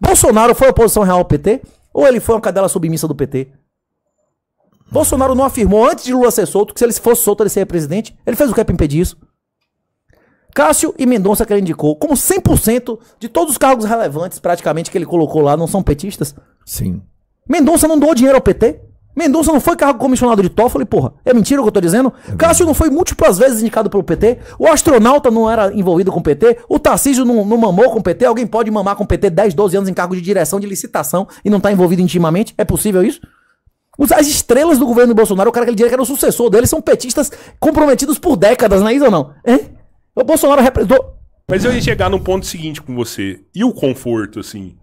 Bolsonaro foi oposição real ao PT? Ou ele foi uma cadela submissa do PT? Bolsonaro não afirmou antes de Lula ser solto que se ele fosse solto ele seria presidente. Ele fez o que para impedir isso? Cássio e Mendonça que ele indicou, como 100% de todos os cargos relevantes praticamente que ele colocou lá não são petistas? Sim. Mendonça não doou dinheiro ao PT? Mendonça não foi cargo comissionado de Toffoli, porra. É mentira o que eu tô dizendo? É Cássio não foi múltiplas vezes indicado pelo PT. O astronauta não era envolvido com o PT. O Tarcísio não, não mamou com o PT. Alguém pode mamar com o PT 10, 12 anos em cargo de direção de licitação e não tá envolvido intimamente? É possível isso? As estrelas do governo Bolsonaro, o cara que ele diria que era o sucessor dele, são petistas comprometidos por décadas, não é isso ou não? Hein? O Bolsonaro representou. Mas eu ia chegar num ponto seguinte com você. E o conforto, assim?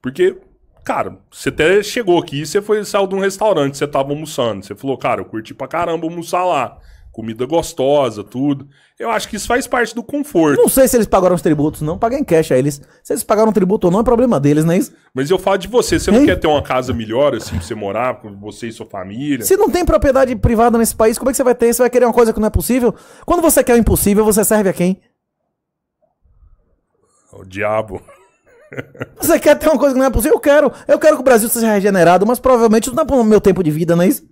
Porque Cara, você até chegou aqui, você foi saiu de um restaurante, você tava almoçando. Você falou, cara, eu curti pra caramba almoçar lá. Comida gostosa, tudo. Eu acho que isso faz parte do conforto. Não sei se eles pagaram os tributos, não. Paguei em cash a eles. Se eles pagaram tributo ou não, é problema deles, não é isso? Mas eu falo de você. Você não Ei. quer ter uma casa melhor, assim, pra você morar, com você e sua família? Se não tem propriedade privada nesse país, como é que você vai ter? Você vai querer uma coisa que não é possível? Quando você quer o impossível, você serve a quem? O diabo. Você quer ter uma coisa que não é possível? Eu quero. Eu quero que o Brasil seja regenerado, mas provavelmente não é pro meu tempo de vida, não é isso?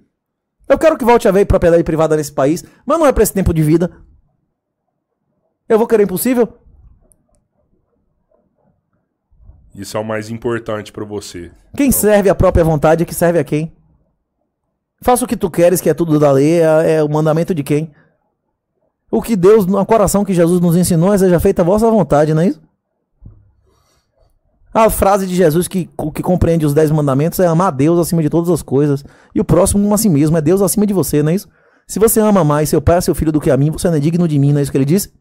Eu quero que volte a haver propriedade privada nesse país, mas não é para esse tempo de vida. Eu vou querer impossível? Isso é o mais importante para você. Quem então... serve a própria vontade é que serve a quem? Faça o que tu queres, que é tudo da lei, é, é o mandamento de quem? O que Deus, no coração que Jesus nos ensinou, é seja feita a vossa vontade, não é isso? A frase de Jesus que, que compreende os dez mandamentos é amar a Deus acima de todas as coisas. E o próximo a si mesmo, é Deus acima de você, não é isso? Se você ama mais seu pai, seu filho do que a mim, você não é digno de mim, não é isso que ele disse?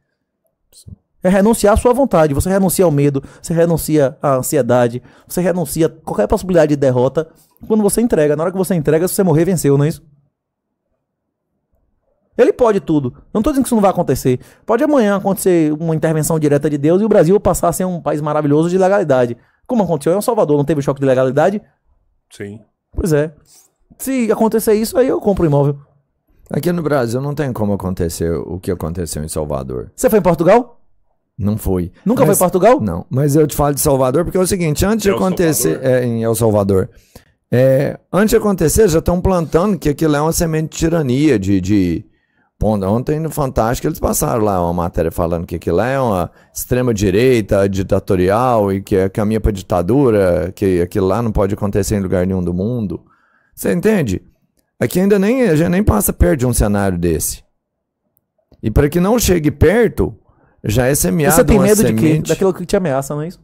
É renunciar à sua vontade. Você renuncia ao medo, você renuncia à ansiedade, você renuncia a qualquer possibilidade de derrota quando você entrega. Na hora que você entrega, se você morrer, venceu, não é isso? Ele pode tudo. Eu não estou dizendo que isso não vai acontecer. Pode amanhã acontecer uma intervenção direta de Deus e o Brasil passar a ser um país maravilhoso de legalidade. Como aconteceu em El Salvador, não teve choque de legalidade? Sim. Pois é. Se acontecer isso, aí eu compro o um imóvel. Aqui no Brasil não tem como acontecer o que aconteceu em Salvador. Você foi em Portugal? Não fui. Nunca mas, foi em Portugal? Não. Mas eu te falo de Salvador porque é o seguinte: antes El de é acontecer é, em El Salvador, é, antes de acontecer já estão plantando que aquilo é uma semente de tirania, de, de Ontem no Fantástico eles passaram lá uma matéria falando que aquilo é uma extrema-direita, ditatorial e que é caminho para ditadura, que aquilo lá não pode acontecer em lugar nenhum do mundo. Você entende? Aqui ainda nem, a gente nem passa perto de um cenário desse. E para que não chegue perto, já é semeado Você tem medo semente... de quê? Daquilo que te ameaça, não é isso?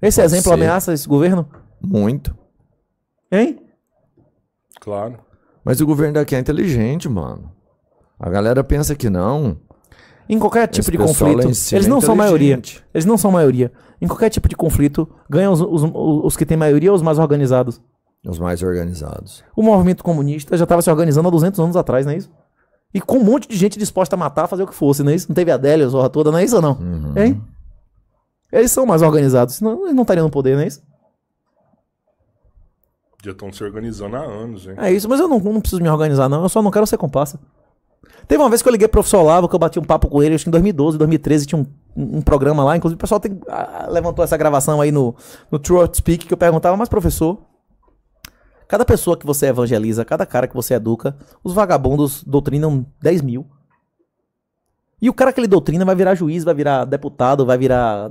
Esse pode exemplo ser. ameaça esse governo? Muito. Hein? Claro. Mas o governo daqui é inteligente, mano. A galera pensa que não. Em qualquer tipo Esse de conflito, eles é não são maioria. Eles não são maioria. Em qualquer tipo de conflito, ganham os, os, os que têm maioria ou os mais organizados. Os mais organizados. O movimento comunista já estava se organizando há 200 anos atrás, não é isso? E com um monte de gente disposta a matar, fazer o que fosse, não é isso? Não teve a Adélia, a Zorra toda, não é isso ou não? Uhum. Hein? Eles são mais organizados, senão eles não estariam no poder, não é isso? Já estão se organizando há anos, hein? É isso, mas eu não, não preciso me organizar, não. Eu só não quero ser comparsa. Teve uma vez que eu liguei pro professor Olavo, que eu bati um papo com ele, acho que em 2012, 2013, tinha um, um, programa lá. Inclusive, o pessoal tem, ah, levantou essa gravação aí no, no Speak, que eu perguntava, mas professor, cada pessoa que você evangeliza, cada cara que você educa, os vagabundos doutrinam 10 mil. E o cara que ele doutrina vai virar juiz, vai virar deputado, vai virar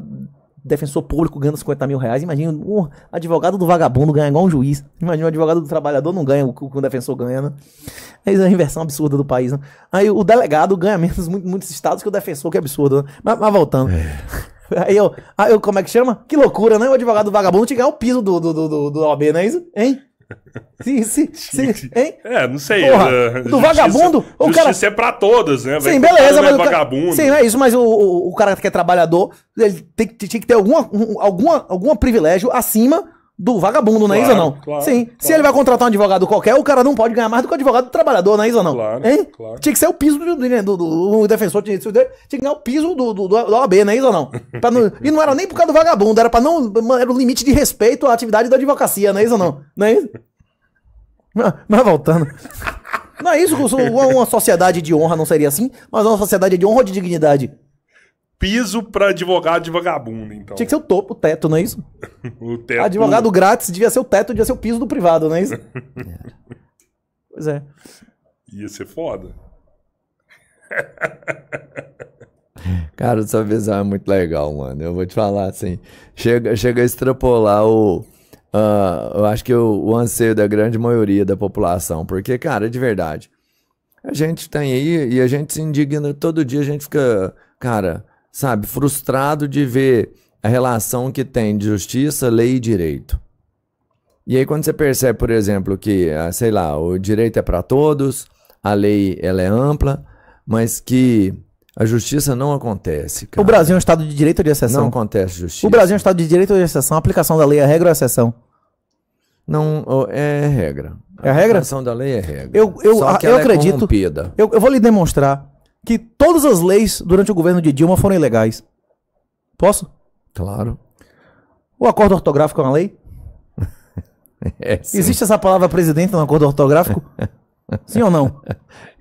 defensor público ganhando 50 mil reais. Imagina um advogado do vagabundo ganha igual um juiz. Imagina um advogado do trabalhador não ganha o que o defensor ganha, né? É isso é a inversão absurda do país, né? Aí o delegado ganha menos muitos estados que o defensor, que é absurdo, né? mas, mas, voltando. É. Aí eu, aí eu, como é que chama? Que loucura, né? O advogado do vagabundo te ganhar o piso do, do, do, do, do OAB, não é isso? Hein? Sim, sim, sim. Hein? É, não sei. Porra, do justiça, vagabundo, o cara. Justiça é pra todas, né? Sim, beleza, é mas. É vagabundo. Sim, é isso, mas o, o, o, cara que é trabalhador, ele tem, tinha que ter alguma, alguma, algum privilégio acima do vagabundo, não é isso ou não? Claro, Sim. Claro. Se ele vai contratar um advogado qualquer, o cara não pode ganhar mais do que o advogado do trabalhador, não é isso ou não? Claro, hein? claro. Tinha que ser o piso do, do, do o defensor tinha, tinha que ganhar o piso do, do, do OAB, não é isso ou não? não? E não era nem por causa do vagabundo, era para não era o limite de respeito à atividade da advocacia, não é isso ou não? Não é isso? Mas voltando. Não é isso, uma sociedade de honra não seria assim, mas uma sociedade de honra ou de dignidade? piso para advogado de vagabundo, então. Tinha que ser o topo, o teto, não é isso? o teto. Advogado grátis devia ser o teto, devia ser o piso do privado, não é isso? Pois é. Ia ser foda. Cara, essa visão é muito legal, mano. Eu vou te falar assim. Chega, chega a extrapolar o. Uh, eu acho que o, o anseio da grande maioria da população. Porque, cara, de verdade. A gente tem aí e a gente se indigna todo dia, a gente fica. Cara, sabe, frustrado de ver a relação que tem de justiça, lei e direito. E aí quando você percebe, por exemplo, que, ah, sei lá, o direito é para todos, a lei ela é ampla, mas que a justiça não acontece. Cara. O Brasil é um estado de direito ou de exceção? Não acontece justiça. O Brasil é um estado de direito ou de exceção? A aplicação da lei é regra ou exceção? Não, é regra. É a regra? A aplicação da lei é regra. Eu, eu, Só que eu é acredito. É eu, eu vou lhe demonstrar que todas as leis durante o governo de Dilma foram ilegais. Posso? Claro. O acordo ortográfico é uma lei? É, Existe essa palavra presidente no acordo ortográfico? Sim ou não?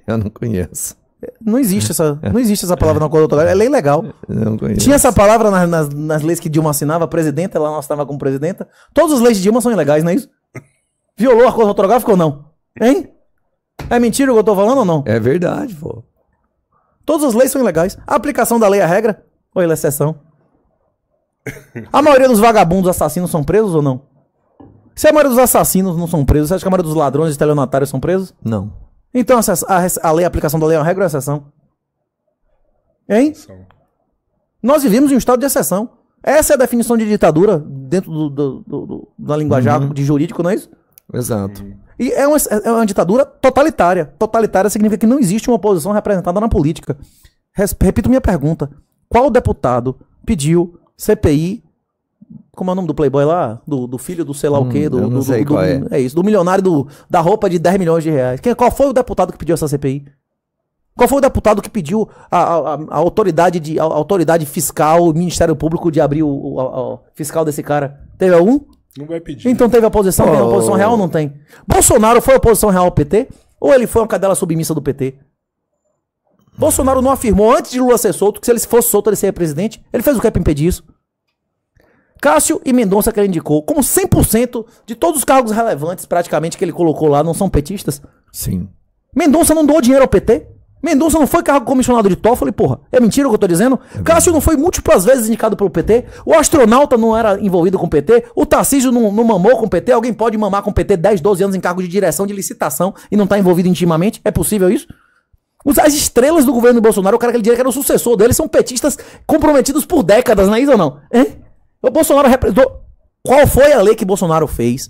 Eu não conheço. Não existe essa, não existe essa palavra no acordo ortográfico. É lei legal. Não conheço. Tinha essa palavra nas, nas, nas leis que Dilma assinava, presidenta, ela não assinava como presidenta. Todas as leis de Dilma são ilegais, não é isso? Violou o acordo ortográfico ou não? Hein? É mentira o que eu tô falando ou não? É verdade, pô. Todas as leis são ilegais. A aplicação da lei é a regra ou ele é exceção? A maioria dos vagabundos assassinos são presos ou não? Se a maioria dos assassinos não são presos, você acha que a maioria dos ladrões e teleonatários são presos? Não. Então a, a, lei, a aplicação da lei é uma regra ou é exceção? Hein? São. Nós vivemos em um estado de exceção. Essa é a definição de ditadura dentro do, do, do, do da linguagem uhum. de jurídico, não é isso? Exato. E é uma, é uma ditadura totalitária. Totalitária significa que não existe uma oposição representada na política. Repito minha pergunta. Qual deputado pediu CPI como é o nome do Playboy lá? Do, do filho do sei lá hum, o quê? Do, do, sei do, do é. é. isso, do milionário do, da roupa de 10 milhões de reais. Quem, qual foi o deputado que pediu essa CPI? Qual foi o deputado que pediu a, a, a autoridade, de, a, autoridade fiscal, o Ministério Público, de abrir o, o, o fiscal desse cara? Teve algum? Não vai pedir. Né? Então teve oposição? Oh. Tem oposição real não tem? Bolsonaro foi oposição real ao PT? Ou ele foi uma cadela submissa do PT? Bolsonaro não afirmou antes de Lula ser solto que se ele fosse solto ele seria presidente. Ele fez o que para impedir isso? Cássio e Mendonça que ele indicou, como 100% de todos os cargos relevantes praticamente que ele colocou lá não são petistas? Sim. Mendonça não doou dinheiro ao PT? Mendonça não foi cargo comissionado de Toffoli, porra. É mentira o que eu tô dizendo? É Cássio não foi múltiplas vezes indicado pelo PT. O astronauta não era envolvido com o PT. O Tarcísio não, não mamou com o PT. Alguém pode mamar com o PT 10, 12 anos em cargo de direção de licitação e não tá envolvido intimamente? É possível isso? As estrelas do governo Bolsonaro, o cara que ele diria que era o sucessor dele, são petistas comprometidos por décadas, não é isso ou não? Hein? O Bolsonaro representou. Qual foi a lei que Bolsonaro fez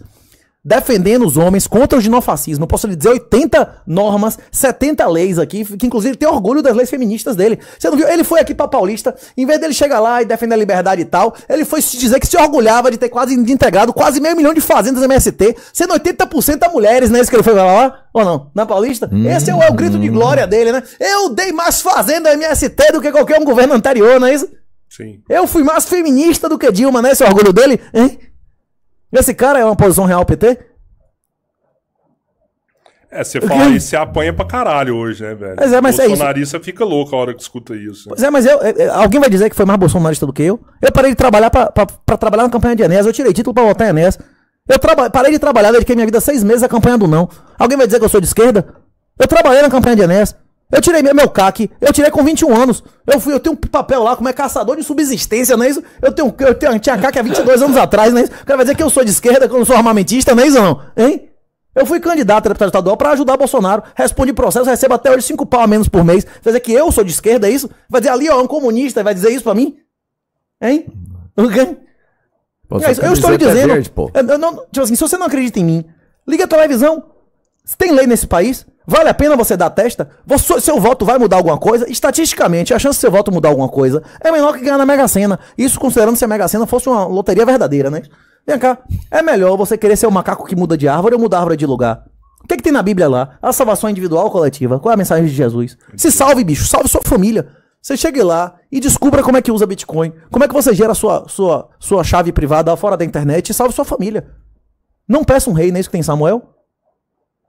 defendendo os homens contra o ginofascismo. Posso lhe dizer 80 normas, 70 leis aqui, que inclusive tem orgulho das leis feministas dele. Você não viu? Ele foi aqui pra Paulista, em vez dele chegar lá e defender a liberdade e tal, ele foi dizer que se orgulhava de ter quase entregado quase meio milhão de fazendas MST, sendo 80% a mulheres, né? Isso que ele foi lá, ou não? Na Paulista? Hum, Esse é o, é o grito hum. de glória dele, né? Eu dei mais fazenda MST do que qualquer um governo anterior, não é isso? Sim. Eu fui mais feminista do que Dilma, né? Esse orgulho dele, hein? Esse cara é uma posição real PT? É, você fala isso, você apanha pra caralho hoje, né, velho? Mas é, mas é bolsonarista isso. fica louco a hora que escuta isso. Né? Pois é, mas eu, é, é, alguém vai dizer que foi mais bolsonarista do que eu? Eu parei de trabalhar pra, pra, pra trabalhar na campanha de Enéas, eu tirei título pra votar em Enéas. Eu parei de trabalhar, dediquei minha vida seis meses a campanha do não. Alguém vai dizer que eu sou de esquerda? Eu trabalhei na campanha de Enéas. Eu tirei meu CAC, eu tirei com 21 anos. Eu fui, eu tenho um papel lá como é caçador de subsistência, não é isso? Eu tenho, eu tenho, eu tinha CAC há 22 anos atrás, não é isso? O cara vai dizer que eu sou de esquerda, que eu não sou armamentista, não é isso não? Hein? Eu fui candidato a deputado estadual para ajudar Bolsonaro. Responde processo, recebo até hoje 5 pau a menos por mês. Quer dizer que eu sou de esquerda, é isso? Vai dizer ali, ó, é um comunista, vai dizer isso para mim? Hein? Okay? Pô, é isso. Eu estou lhe dizendo. Verde, eu, eu não, tipo assim, se você não acredita em mim, liga a televisão. Se tem lei nesse país, Vale a pena você dar testa? Você, seu voto vai mudar alguma coisa? Estatisticamente, a chance de seu voto mudar alguma coisa é menor que ganhar na Mega Sena. Isso considerando se a Mega Sena fosse uma loteria verdadeira, né? Vem cá, é melhor você querer ser o um macaco que muda de árvore ou mudar a árvore de lugar? O que, que tem na Bíblia lá? A salvação individual ou coletiva? Qual é a mensagem de Jesus? Se salve, bicho, salve sua família. Você chegue lá e descubra como é que usa Bitcoin. Como é que você gera sua, sua, sua chave privada fora da internet e salve sua família. Não peça um rei, não é isso que tem Samuel?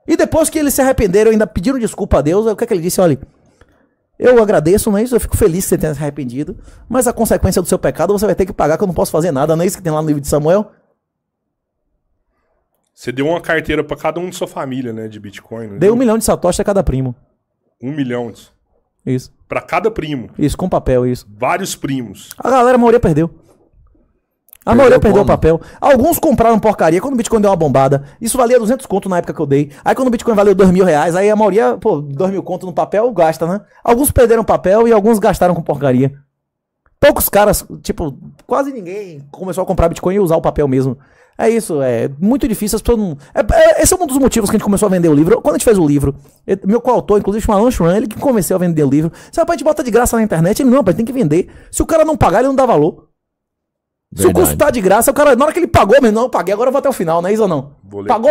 E depois que eles se arrependeram, ainda pediram desculpa a Deus, o que é que ele disse? Olha, eu agradeço, não é isso? Eu fico feliz que você tenha se arrependido, mas a consequência do seu pecado você vai ter que pagar, que eu não posso fazer nada, não é isso que tem lá no livro de Samuel? Você deu uma carteira para cada um de sua família, né, de Bitcoin. Né? Deu um milhão de satoshi a cada primo. Um milhão. Isso. Para cada primo. Isso, com papel, isso. Vários primos. A galera, a maioria perdeu. A maioria perdeu o papel. Alguns compraram porcaria quando o Bitcoin deu uma bombada. Isso valia 200 conto na época que eu dei. Aí quando o Bitcoin valeu 2 mil reais, aí a maioria, pô, 2 mil conto no papel, gasta, né? Alguns perderam papel e alguns gastaram com porcaria. Poucos caras, tipo, quase ninguém começou a comprar Bitcoin e usar o papel mesmo. É isso, é muito difícil. As pessoas não... é, é, esse é um dos motivos que a gente começou a vender o livro. Quando a gente fez o livro, eu, meu coautor, inclusive, chama Lunch Run, ele que começou a vender o livro. Se rapaz, a gente bota de graça na internet, ele não, rapaz, tem que vender. Se o cara não pagar, ele não dá valor. Verdade. Se o custo tá de graça, o cara, na hora que ele pagou, meu não, eu paguei, agora eu vou até o final, não é isso ou não? Boleto. Pagou